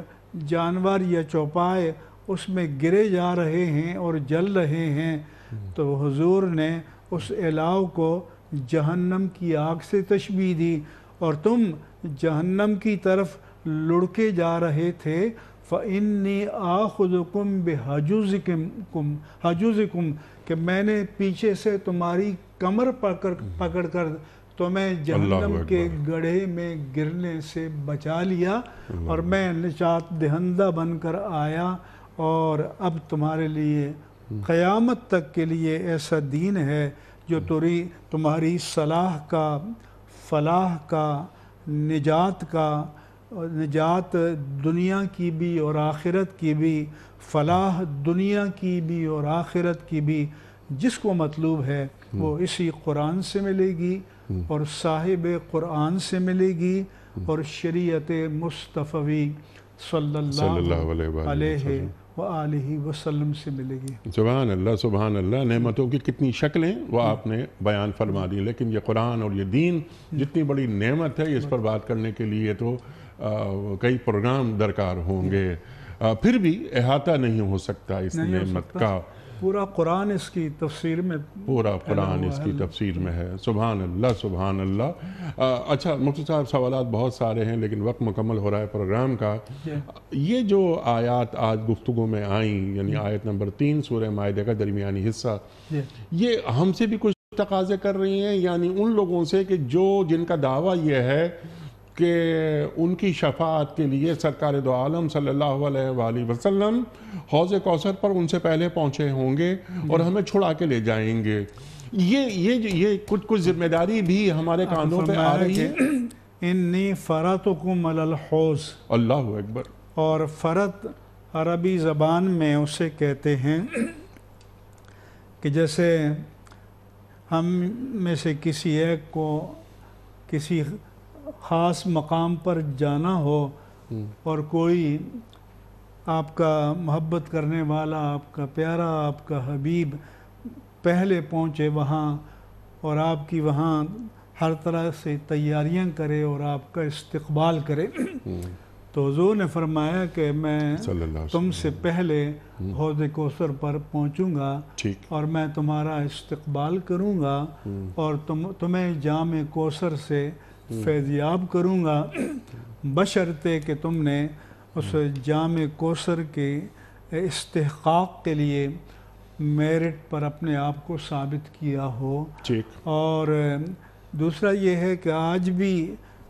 जानवर या चौपाए उसमें गिरे जा रहे हैं और जल रहे हैं हम्म। तो हुजूर ने उस अलाव को जहन्नम की आग से तशबी दी और तुम जहन्नम की तरफ लुढ़के जा रहे थे फ़िन्नी आखुदकुम बेहजुज़िकम कुम कि मैंने पीछे से तुम्हारी कमर पकड़ हम्म। पकड़ कर तुम्हें जहन्नम के गड्ढे में गिरने से बचा लिया और मैं निचात दहंदा बनकर आया और अब तुम्हारे लिए हम्म। क़यामत तक के लिए ऐसा दीन है जो हम्म। तुरी तुम्हारी सलाह का फलाह का निजात का निजात दुनिया की भी और आखिरत की भी फलाह दुनिया की भी और आखिरत की भी जिसको मतलूब है वो हम्म। इसी कुरान से मिलेगी हम्म। और साहिब कुरान से मिलेगी हम्म। और शरीयत मुस्तफ़ी सल्लल्लाहु अलैहि वही वसलम से मिलेगी जबान अल्लाह सुबहान अल्लाह नमतों की कितनी शक्लें वह हम्म। आपने बयान फरमा दी लेकिन ये कुरान और ये दीन हम्म। जितनी बड़ी नमत है इस पर बात करने के लिए तो आ, कई प्रोग्राम दरकार होंगे हम्म। आ, फिर भी अहाता नहीं हो सकता इस नमत का पूरा कुरान इसकी तफसीर में पूरा कुरान इसकी तफसीर में है सुबह अल्लाह सुबह अल्लाह अच्छा मुफ्ती साहब सवाल बहुत सारे हैं लेकिन वक्त मुकम्मल हो रहा है प्रोग्राम का ये जो आयात आज गुफ्तु में आई यानी आयत नंबर तीन सूर्य माहे का दरमिया हिस्सा ये हमसे भी कुछ तकाजे कर रही हैं यानी उन लोगों से कि जो जिनका दावा यह है कि उनकी शफात के लिए सरकार दो आलम सल्लल्लाहु अलैहि वसल्लम हौज कौसर पर उनसे पहले पहुँचे होंगे और हम्म। हमें छुड़ा के ले जाएंगे ये ये ये कुछ कुछ जिम्मेदारी भी हमारे कानों पर आ रही है इन्नी फ़रत हौज़ अल्लाह अकबर और फ़रत अरबी ज़बान में उसे कहते हैं कि जैसे हम में से किसी एक को किसी ख़ास मकाम पर जाना हो हम्म। और कोई आपका मोहब्बत करने वाला आपका प्यारा आपका हबीब पहले पहुँचे वहाँ और आपकी वहाँ हर तरह से तैयारियाँ करे और आपका इस्तकबाल करे हम्म। तो हजूर ने फरमाया कि मैं तुमसे पहले हम्म। हौज कोसर पर पहुँचूँगा और मैं तुम्हारा इस्तकबाल करूँगा और तुम तुम्हें जाम कोसर से फैजियाब करूँगा बशर्ते कि तुमने उस हम्म। जाम कोसर के इस्तेहकाक के लिए मेरिट पर अपने आप को साबित किया हो और दूसरा ये है कि आज भी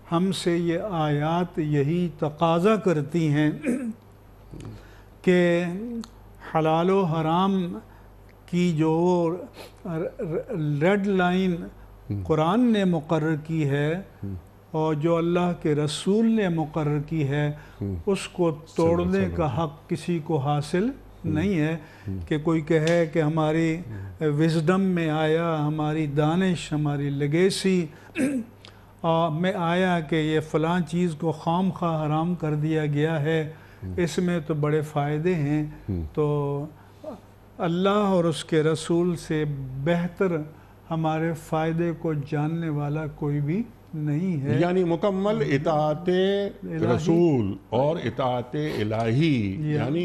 हमसे ये आयात यही तकाजा करती हैं कि हलाल हराम की जो रेड लाइन हम्म। कुरान ने मुकर की है हम्म। और जो अल्लाह के रसूल ने मुकर की है हम्म। उसको तोड़ने का हक किसी को हासिल नहीं है कि कोई कहे कि हमारी विजडम में आया हमारी दानिश हमारी लगेसी में आया कि ये फ़लाँ चीज़ को खाम खा हराम कर दिया गया है इसमें तो बड़े फ़ायदे हैं तो अल्लाह और उसके रसूल से बेहतर हमारे फ़ायदे को जानने वाला कोई भी नहीं है यानी मुकम्मल इतात रसूल और इतात इलाही यानी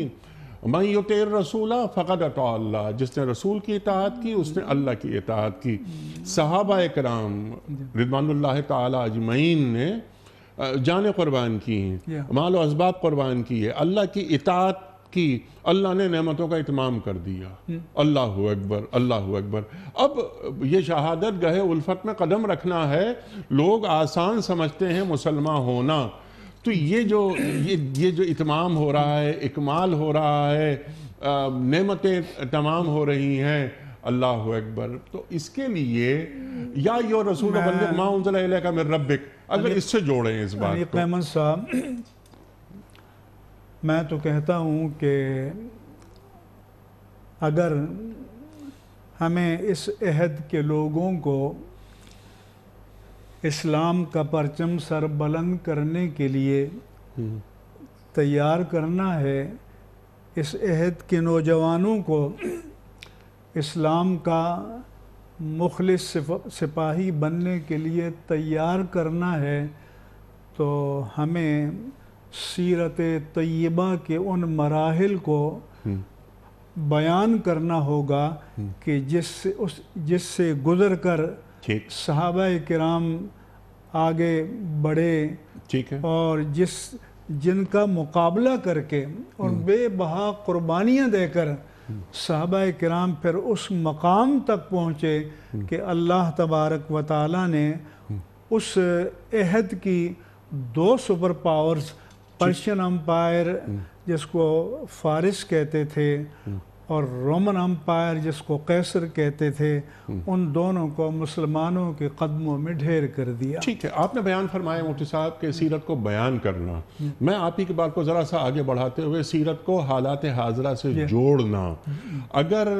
मैं युत रसूला फ़कत अटोल्ला जिसने रसूल की इतात की उसने अल्लाह की इतात की सहाबा कराम रिदवानल्ला तजमैन ने जान कुर्बान की हैं माल व इसबाब कुर्बान की है अल्लाह की इतात कि अल्लाह ने नमतों का इतमाम कर दिया हम्म। अल्लाह अकबर अल्लाह अकबर अब ये शहादत गहे उल्फत में कदम रखना है लोग आसान समझते हैं मुसलमान होना तो ये जो ये ये जो इतमाम हो रहा है इकमाल हो रहा है नमतें तमाम हो रही हैं अल्लाह अकबर तो इसके लिए या यो रसूल माँ का मेरे रब अगर इससे जोड़े इस बात मैं तो कहता हूँ कि अगर हमें इस अहद के लोगों को इस्लाम का परचम सर बुलंद करने के लिए हम्म। तैयार करना है इस अहद के नौजवानों को इस्लाम का मुखलिस सिपाही बनने के लिए तैयार करना है तो हमें सीरत तय्यबा के उन मराहल को हम्म। बयान करना होगा हम्म। कि जिससे उस जिससे गुजर कर सहाब कराम आगे बढ़े ठीक है और जिस जिनका मुकाबला करके और हम्म। बेबहा कुर्बानियाँ देकर साहब कराम फिर उस मकाम तक पहुँचे कि अल्लाह तबारक व ताली ने उस अहद की दो सुपर पावर्स पर्शियन अम्पायर जिसको फारिस कहते थे और रोमन अम्पायर जिसको कैसर कहते थे उन दोनों को मुसलमानों के कदमों में ढेर कर दिया ठीक है आपने बयान फरमाया मोटी साहब के सीरत को बयान करना मैं आप ही की बात को ज़रा सा आगे बढ़ाते हुए सीरत को हालात हाजरा से जोड़ना अगर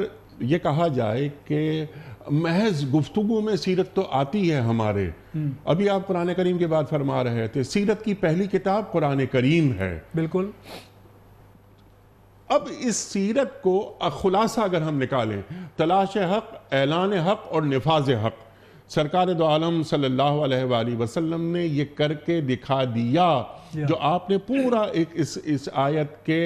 ये कहा जाए कि महज गुफ्तगु में सीरत तो आती है हमारे हम्म। अभी आप कुरान करीम की बात फरमा रहे थे सीरत की पहली किताब कुरान करीम है बिल्कुल अब इस सीरत को खुलासा अगर हम निकालें तलाश हक ऐलान हक और नफाज हक सरकार दो आलम सल्लल्लाहु अलैहि वसल्लम ने ये करके दिखा दिया जो आपने पूरा एक इस इस आयत के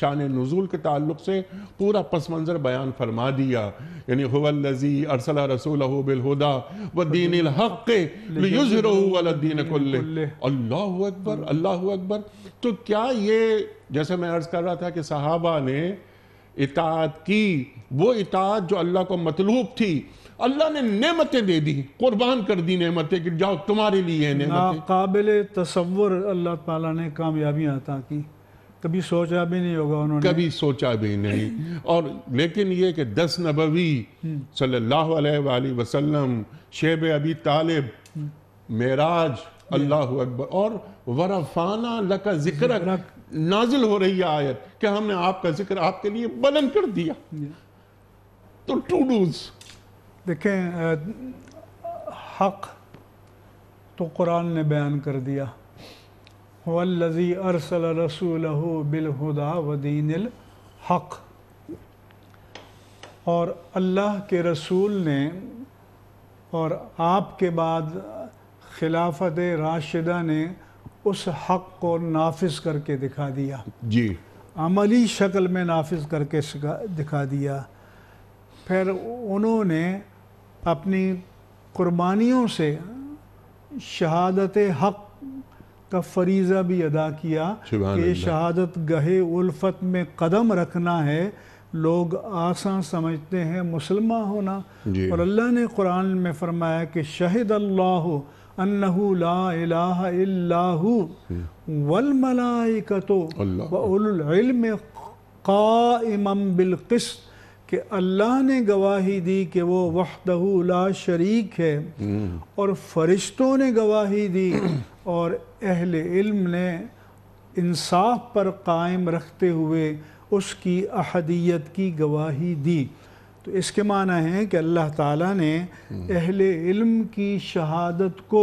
शान नज़ुल के ताल्लुक से पूरा पस मंज़र बयान फरमा दिया यानी हुवल्लज़ी अरसला रसूल बिलहुदा व दीन हक़ युजरदीन अल्लाह अकबर अल्लाह अकबर तो क्या ये जैसे मैं अर्ज़ कर रहा था कि सहाबा ने इतात की वो इतात जो अल्लाह को मतलूब थी अल्लाह ने नेमतें दे दी कुर्बान कर दी नेमतें कि जाओ तुम्हारे लिए है काबिल तस्वर अल्लाह ताला ने कामयाबियां अता की कभी सोचा भी नहीं होगा उन्होंने कभी सोचा भी नहीं और लेकिन ये कि दस नबवी सल्लल्लाहु अलैहि वसल्लम शेब अबी तालिब मेराज अल्लाह अकबर और वरफाना लका जिक्र नाजिल हो रही है आयत कि हमने आपका जिक्र आपके लिए बुलंद कर दिया तो टू डूज देखें हक तो कुरान ने बयान कर दिया वल्लजी अरसल रसूल बिलहुदा वदीन हक और अल्लाह के रसूल ने और आपके बाद खिलाफत राशिदा ने उस हक को नाफिज करके दिखा दिया जी अमली शक्ल में नाफिज करके दिखा दिया फिर उन्होंने अपनी कुर्बानियों से शहादत हक का फरीज़ा भी अदा किया कि शहादत गहे उल्फत में कदम रखना है लोग आसान समझते हैं मुसलमान होना और अल्लाह ने कुरान में फरमाया कि शहीद अल्लाह अन्नहू अल्लाह ने गवाही दी कि वो वहदहू ला शरीक है और फरिश्तों ने गवाही दी और अहल इल्म ने इंसाफ पर कायम रखते हुए उसकी अहदियत की गवाही दी तो इसके माना है कि अल्लाह ताला ने अहले इल्म की शहादत को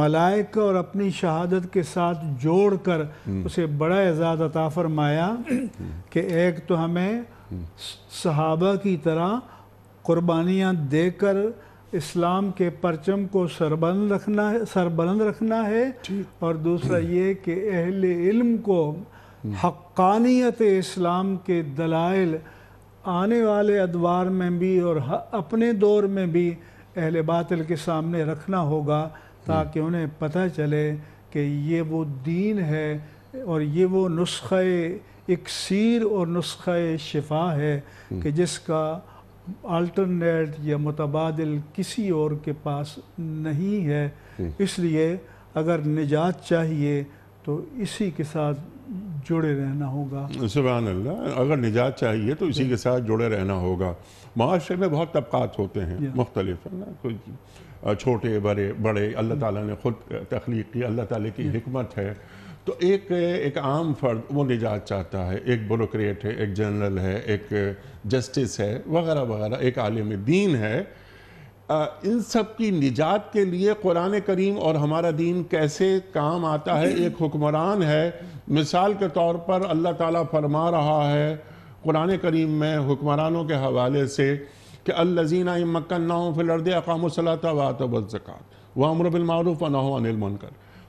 मलाइक और अपनी शहादत के साथ जोड़कर उसे बड़ा एजाद अता फरमाया कि एक तो हमें सहाबा की तरह कुर्बानियाँ देकर इस्लाम के परचम को सरबंद रखना है सरबंद रखना है और दूसरा ये कि अहल इल्म को हक्कानियत इस्लाम के दलाइल आने वाले अदवार में भी और अपने दौर में भी अहल बातल के सामने रखना होगा ताकि हम्म। उन्हें पता चले कि ये वो दीन है और ये वो नुस्ख़ इकसर और नुस्ख़ शिफा है हम्म। कि जिसका अल्टरनेट या मुतबाद किसी और के पास नहीं है हम्म। इसलिए अगर निजात चाहिए तो इसी के साथ जुड़े रहना होगा सुबह अल्लाह अगर निजात चाहिए तो इसी के साथ जुड़े रहना होगा माशरे में बहुत तबक़ात होते हैं मुख्तलिफ है ना कुछ छोटे बड़े बड़े अल्लाह ताला ने ख़ुद तख्लीक की अल्लाह ताला की हमत है तो एक एक आम फर्द वो निजात चाहता है एक ब्यूरोक्रेट है एक जनरल है एक जस्टिस है वगैरह वगैरह एक आलिम दीन है इन सब की निजात के लिए कुरान करीम और हमारा दीन कैसे काम आता है एक हुक्मरान है मिसाल के तौर पर अल्लाह ताला फरमा रहा है कुरान करीम में हुक्मरानों के हवाले से कि अल्लजीना मक्ना फिलर्द अकामसलात वात वज़क़ात व अमर बिलमारूफ़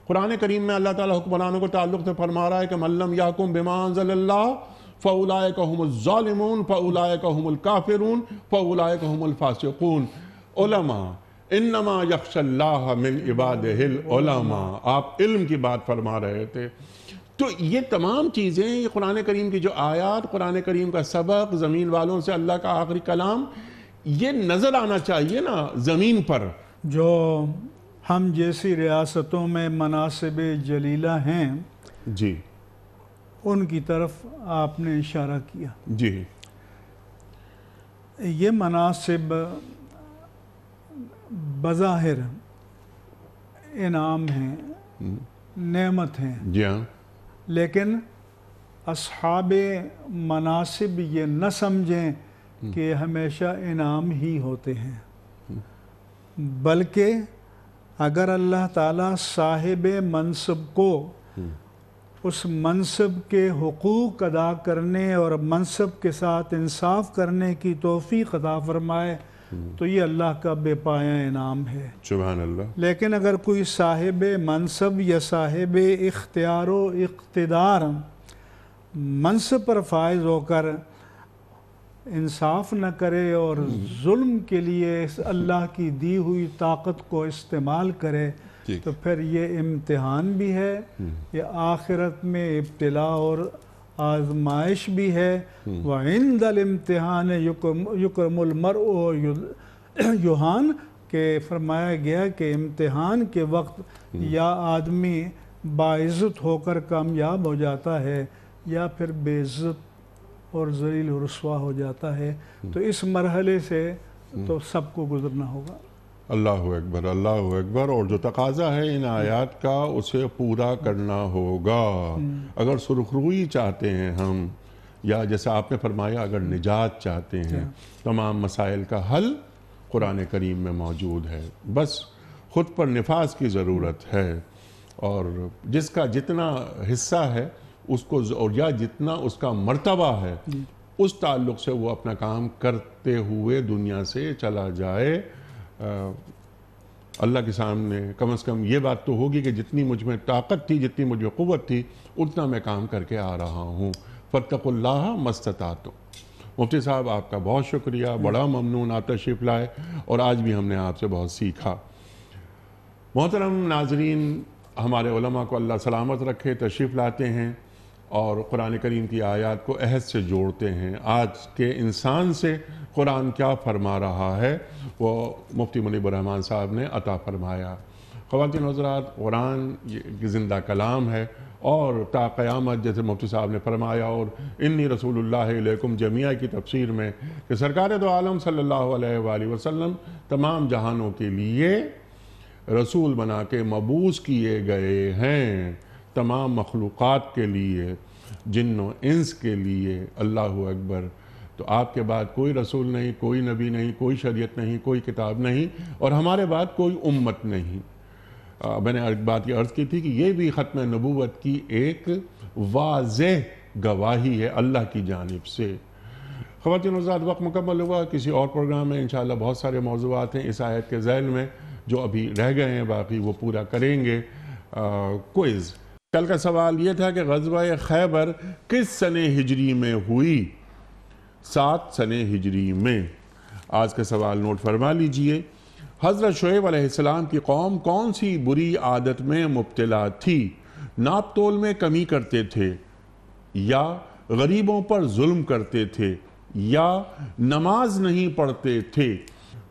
कुरान करीम में अल्लाह ताला हुक्मरानों को ताल्लुक़ से फरमा रहा है कि मल्लम याकुम बिमाज़ल्ला फ़ौलाए कहमुलमून फ़ौलाए कहमुल काफिरून फ़ौलाए कहमुल फ़ासकून उलमा मिन इबाद हिल उलमा आप इल्म की बात फरमा रहे थे तो ये तमाम चीज़ें ये कुरान करीम की जो आयात कुरान करीम का सबक ज़मीन वालों से अल्लाह का आखिरी कलाम ये नज़र आना चाहिए ना ज़मीन पर जो हम जैसी रियासतों में मनासिब जलीला हैं जी उनकी तरफ आपने इशारा किया जी ये मनासिब बज़ाहिर इनाम हैं हम्म। नेमत हैं जी हाँ लेकिन अब मनासिब ये न समझें हम्म। कि हमेशा इनाम ही होते हैं हम्म। बल्कि अगर अल्लाह ताला साहिब मनसब को उस मनसब के हकूक़ अदा करने और मनसब के साथ इंसाफ करने की तोहफ़ी अदा फरमाए तो ये अल्लाह का बेपाया इनाम है सुबहान अल्लाह लेकिन अगर कोई साहिब मनसब या साहिब इख्तियार इकतदार मनसब पर फायज होकर इंसाफ न करे और हम्म। जुल्म के लिए अल्लाह की दी हुई ताकत को इस्तेमाल करे तो फिर ये इम्तहान भी है हम्म। ये आखिरत में इब्तला और आजमाइश भी है हम्म। इम्तहान युकमर युहान के फरमाया गया कि इम्तहान के वक्त हम्म। या आदमी बाज़त होकर कामयाब हो जाता है या फिर बेज़त और जलील रसवा हो जाता है हम्म। तो इस मरहले से तो सबको गुजरना होगा अल्लाह अकबर अल्लाह अकबर और जो तकाजा है इन आयात का उसे पूरा करना होगा हम्म। अगर सुरखरुई चाहते हैं हम या जैसा आपने फरमाया अगर निजात चाहते हैं हाँ। तमाम मसाइल का हल कुरान करीम में मौजूद है बस ख़ुद पर नफाज की ज़रूरत है और जिसका जितना हिस्सा है उसको और या जितना उसका मर्तबा है उस ताल्लुक से वो अपना काम करते हुए दुनिया से चला जाए अल्लाह के सामने कम अज़ कम ये बात तो होगी कि जितनी मुझ में ताकत थी जितनी मुझ में क़वत थी उतना मैं काम करके आ रहा हूँ फ़तकुल्ला मस्तता तो मुफ्ती साहब आपका बहुत शुक्रिया बड़ा ममनून आप तशरीफ़ लाए और आज भी हमने आपसे बहुत सीखा मोहतरम नाजरीन हमारे को अल्लाह सलामत रखे तशरीफ़ लाते हैं और कुरान करीम की आयत को अहद से जोड़ते हैं आज के इंसान से कुरान क्या फरमा रहा है वो मुफ्ती मुनिबरहमान साहब ने अता फरमाया ख़वान हजरात कुरान ये ज़िंदा कलाम है और ताक़यामत जैसे मुफ्ती साहब ने फरमाया और इन्नी रसूल जमिया की तफसीर में कि सरकार तो आलम सल्ला अलैहि तमाम जहानों के लिए रसूल बना के मबूस किए गए हैं तमाम मखलूक़ात के लिए जिन इंस के लिए अल्लाह अकबर तो आपके बाद कोई रसूल नहीं कोई नबी नहीं कोई शरीयत नहीं कोई किताब नहीं और हमारे बाद कोई उम्मत नहीं आ, मैंने बात यह अर्ज़ की थी कि ये भी ख़त्म नबूत की एक वाज गवाही है अल्लाह की जानब से ख़वान आज़ाद वक्त मुकम्मल हुआ किसी और प्रोग्राम में इन बहुत सारे मौजूद हैं इस आयत के जैल में जो अभी रह गए हैं बाकी वो पूरा करेंगे क्विज़ कल का सवाल ये था कि गजबा खैबर किस सन हिजरी में हुई सात सन हिजरी में आज का सवाल नोट फरमा लीजिए हज़रत शुएब अलैहिस्सलाम की कौम कौन सी बुरी आदत में मुबतला थी नाप तोल में कमी करते थे या गरीबों पर जुल्म करते थे या नमाज नहीं पढ़ते थे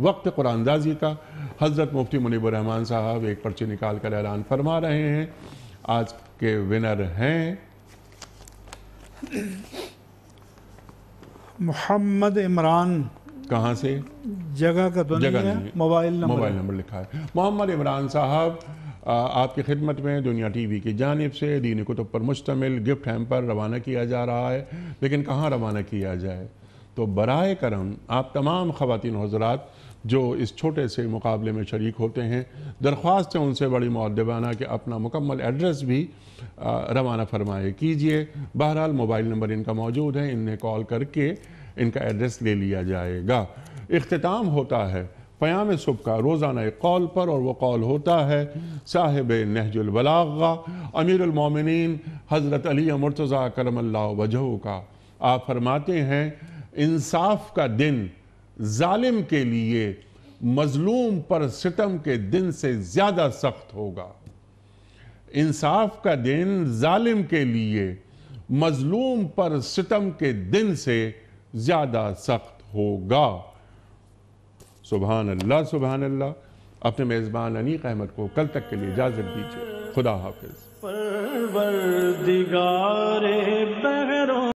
वक्त कुरानदाजी का हज़रत मुफ्ती मुनीब रहमान साहब एक पर्ची निकाल कर ऐलान फरमा रहे हैं आज के विनर हैं मोहम्मद इमरान कहाँ से जगह का तो जगह मोबाइल नंबर मोबाइल नंबर लिखा है मोहम्मद इमरान साहब आपकी खिदमत में दुनिया टीवी की जानब से दीन कुतुब पर मुश्तमिल गिफ्ट हेम्पर रवाना किया जा रहा है लेकिन कहाँ रवाना किया जाए तो बर करम आप तमाम ख़वान हजरात जो इस छोटे से मुकाबले में शरीक होते हैं दरख्वास्त है उनसे बड़ी मुद्दबाना कि अपना मुकम्मल एड्रेस भी रवाना फरमाए कीजिए बहरहाल मोबाइल नंबर इनका मौजूद है इन्हें कॉल करके इनका एड्रेस ले लिया जाएगा अख्ताम होता है फ़याम सुबह का रोज़ाना एक कॉल पर और वह कॉल होता है साहिब नहजुलबलागा अमीरमिन हज़रत अली मुर्तज़ा करम वजह का आप फरमाते हैं इंसाफ का दिन जालिम के लिए मजलूम पर सितम के दिन से ज़्यादा सख्त होगा इंसाफ का दिन जालिम के लिए मजलूम पर सितम के दिन से ज़्यादा सख्त होगा सुबहान अल्लाह सुबहान अल्लाह अपने मेज़बान अनीक अहमद को कल तक के लिए इजाज़त दीजिए खुदा हाफिज़